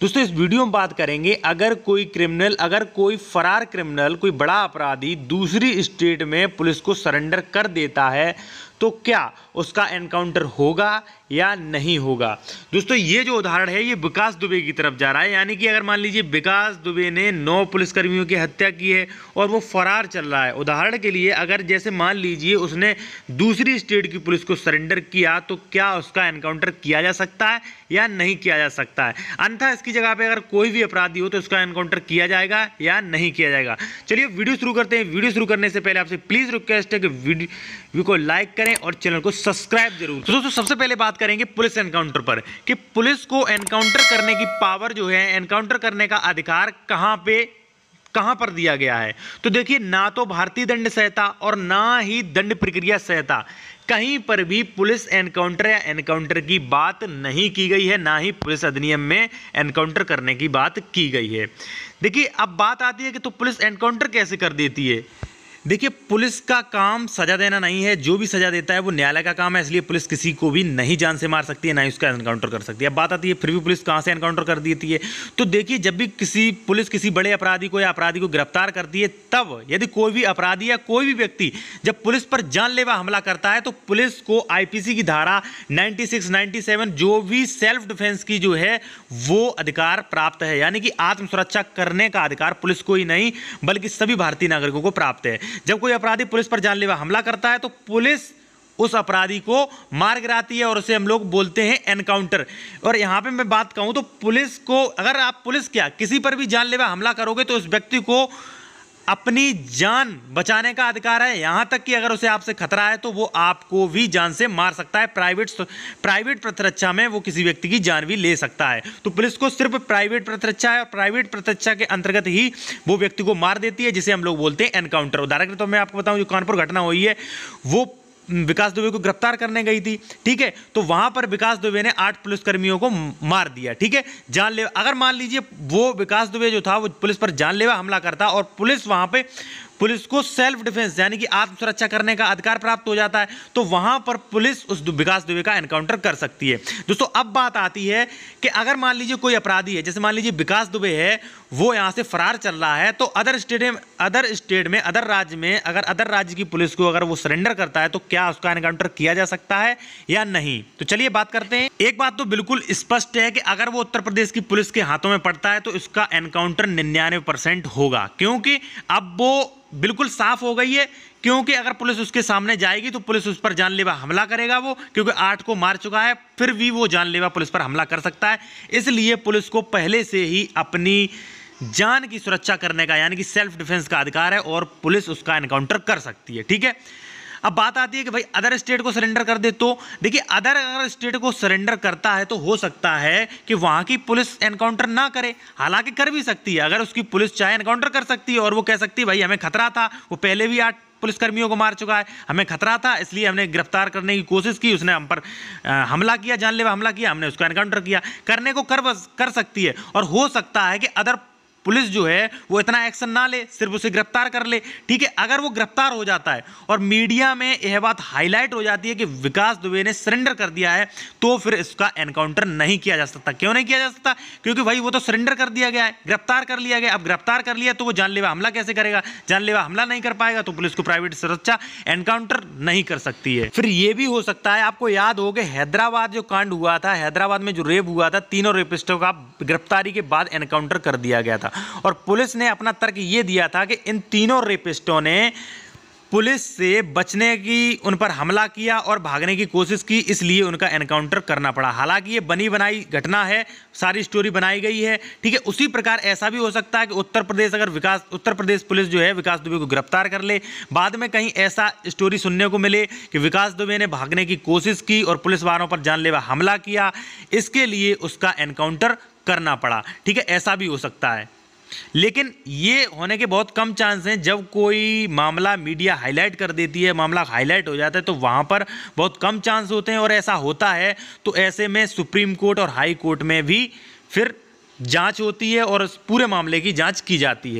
दोस्तों इस वीडियो में बात करेंगे अगर कोई क्रिमिनल अगर कोई फरार क्रिमिनल कोई बड़ा अपराधी दूसरी स्टेट में पुलिस को सरेंडर कर देता है तो क्या उसका एनकाउंटर होगा या नहीं होगा दोस्तों ये जो उदाहरण है ये विकास दुबे की तरफ जा रहा है यानी कि अगर मान लीजिए विकास दुबे ने नौ पुलिसकर्मियों की हत्या की है और वो फरार चल रहा है उदाहरण के लिए अगर जैसे मान लीजिए उसने दूसरी स्टेट की पुलिस को सरेंडर किया तो क्या उसका एनकाउंटर किया जा सकता है या नहीं किया जा सकता है अन्यथा इसकी जगह पर अगर कोई भी अपराधी हो तो उसका एनकाउंटर किया जाएगा या नहीं किया जाएगा चलिए वीडियो शुरू करते हैं वीडियो शुरू करने से पहले आपसे प्लीज़ रिक्वेस्ट है कि वीडियो को लाइक करें करें और चैनल को सब्सक्राइब जरूर तो दोस्तों सबसे पहले बात करेंगे पुलिस एनकाउंटर पर कि पुलिस को एनकाउंटर करने की पावर जो है एनकाउंटर करने का अधिकार कहाँ पे कहां पर दिया गया है तो देखिए ना तो भारतीय दंड संहिता और ना ही दंड प्रक्रिया संहिता कहीं पर भी पुलिस एनकाउंटर या एनकाउंटर की बात नहीं की गई है ना ही पुलिस अधिनियम में एनकाउंटर करने की बात की गई है देखिए अब बात आती है कि तो पुलिस एनकाउंटर कैसे कर देती है देखिए पुलिस का काम सजा देना नहीं है जो भी सजा देता है वो न्यायालय का काम है इसलिए पुलिस किसी को भी नहीं जान से मार सकती है ना ही उसका एनकाउंटर कर सकती है अब बात आती है फिर भी पुलिस कहाँ से एनकाउंटर कर देती है तो देखिए जब भी किसी पुलिस किसी बड़े अपराधी को या अपराधी को गिरफ्तार करती है तब यदि कोई भी अपराधी या कोई भी व्यक्ति जब पुलिस पर जानलेवा हमला करता है तो पुलिस को आई की धारा नाइन्टी सिक्स जो भी सेल्फ डिफेंस की जो है वो अधिकार प्राप्त है यानी कि आत्मसुरक्षा करने का अधिकार पुलिस को ही नहीं बल्कि सभी भारतीय नागरिकों को प्राप्त है जब कोई अपराधी पुलिस पर जानलेवा हमला करता है तो पुलिस उस अपराधी को मार गिराती है और उसे हम लोग बोलते हैं एनकाउंटर और यहाँ पे मैं बात कहूँ तो पुलिस को अगर आप पुलिस क्या किसी पर भी जानलेवा हमला करोगे तो उस व्यक्ति को अपनी जान बचाने का अधिकार है यहाँ तक कि अगर उसे आपसे खतरा है तो वो आपको भी जान से मार सकता है प्राइवेट प्राइवेट प्रतिरक्षा में वो किसी व्यक्ति की जान भी ले सकता है तो पुलिस को सिर्फ प्राइवेट प्रतिरक्षा है और प्राइवेट प्रतिरक्षा के अंतर्गत ही वो व्यक्ति को मार देती है जिसे हम लोग बोलते हैं एनकाउंटर उदाहरण के तौर तो मैं आपको बताऊँ जो कानपुर घटना हुई है वो विकास दुबे को गिरफ्तार करने गई थी ठीक है तो वहां पर विकास दुबे ने आठ पुलिसकर्मियों को मार दिया ठीक है जानलेवा अगर मान लीजिए वो विकास दुबे जो था वो पुलिस पर जानलेवा हमला करता और पुलिस वहां पर पुलिस को सेल्फ डिफेंस यानी कि आत्मसुरक्षा करने का अधिकार प्राप्त हो जाता है तो वहां पर पुलिस उस विकास दुबे का एनकाउंटर कर सकती है दोस्तों अब बात आती है कि अगर मान लीजिए कोई अपराधी है जैसे मान लीजिए विकास दुबे है वो यहाँ से फरार चल रहा है तो अदर स्टेट में अदर स्टेट में अदर राज्य में अगर अदर राज्य की पुलिस को अगर वो सरेंडर करता है तो क्या उसका एनकाउंटर किया जा सकता है या नहीं तो चलिए बात करते हैं एक बात तो बिल्कुल स्पष्ट है कि अगर वो उत्तर प्रदेश की पुलिस के हाथों में पड़ता है तो इसका एनकाउंटर निन्यानवे परसेंट होगा क्योंकि अब वो बिल्कुल साफ हो गई है क्योंकि अगर पुलिस उसके सामने जाएगी तो पुलिस उस पर जानलेवा हमला करेगा वो क्योंकि आठ को मार चुका है फिर भी वो जानलेवा पुलिस पर हमला कर सकता है इसलिए पुलिस को पहले से ही अपनी जान की सुरक्षा करने का यानी कि सेल्फ डिफेंस का अधिकार है और पुलिस उसका एनकाउंटर कर सकती है ठीक है अब बात आती है कि भाई अदर स्टेट को सरेंडर कर दे तो देखिए अदर अगर स्टेट को सरेंडर करता है तो हो सकता है कि वहाँ की पुलिस एनकाउंटर ना करे हालांकि कर भी सकती है अगर उसकी पुलिस चाहे एनकाउंटर कर सकती है और वो कह सकती है भाई हमें खतरा था वो पहले भी आठ पुलिसकर्मियों को मार चुका है हमें खतरा था इसलिए हमने गिरफ्तार करने की कोशिश की उसने हम पर हमला किया जानलेवा हमला किया हमने उसका एनकाउंटर किया करने को कर कर सकती है और हो सकता है कि अदर पुलिस जो है वो इतना एक्शन ना ले सिर्फ उसे गिरफ्तार कर ले ठीक है अगर वो गिरफ्तार हो जाता है और मीडिया में यह बात हाईलाइट हो जाती है कि विकास दुबे ने सरेंडर कर दिया है तो फिर इसका एनकाउंटर नहीं किया जा सकता क्यों नहीं किया जा सकता क्योंकि भाई वो तो सरेंडर कर दिया गया है गिरफ्तार कर लिया गया अब गिरफ्तार कर लिया तो वो जानलेवा हमला कैसे करेगा जानलेवा हमला नहीं कर पाएगा तो पुलिस को प्राइवेट सुरक्षा एनकाउंटर नहीं कर सकती है फिर ये भी हो सकता है आपको याद हो कि हैदराबाद जो कांड हुआ था हैदराबाद में जो रेप हुआ था तीनों रेपिस्टों का गिरफ्तारी के बाद एनकाउंटर कर दिया गया था और पुलिस ने अपना तर्क ये दिया था कि इन तीनों रेपिस्टों ने पुलिस से बचने की उन पर हमला किया और भागने की कोशिश की इसलिए उनका एनकाउंटर करना पड़ा हालांकि ये बनी बनाई घटना है सारी स्टोरी बनाई गई है ठीक है उसी प्रकार ऐसा भी हो सकता है कि उत्तर प्रदेश अगर विकास उत्तर प्रदेश पुलिस जो है विकास दुबे को गिरफ्तार कर ले बाद में कहीं ऐसा स्टोरी सुनने को मिले कि विकास दुबे ने भागने की कोशिश की और पुलिस वालों पर जानलेवा हमला किया इसके लिए उसका एनकाउंटर करना पड़ा ठीक है ऐसा भी हो सकता है लेकिन ये होने के बहुत कम चांस हैं जब कोई मामला मीडिया हाईलाइट कर देती है मामला हाईलाइट हो जाता है तो वहाँ पर बहुत कम चांस होते हैं और ऐसा होता है तो ऐसे में सुप्रीम कोर्ट और हाई कोर्ट में भी फिर जांच होती है और पूरे मामले की जांच की जाती है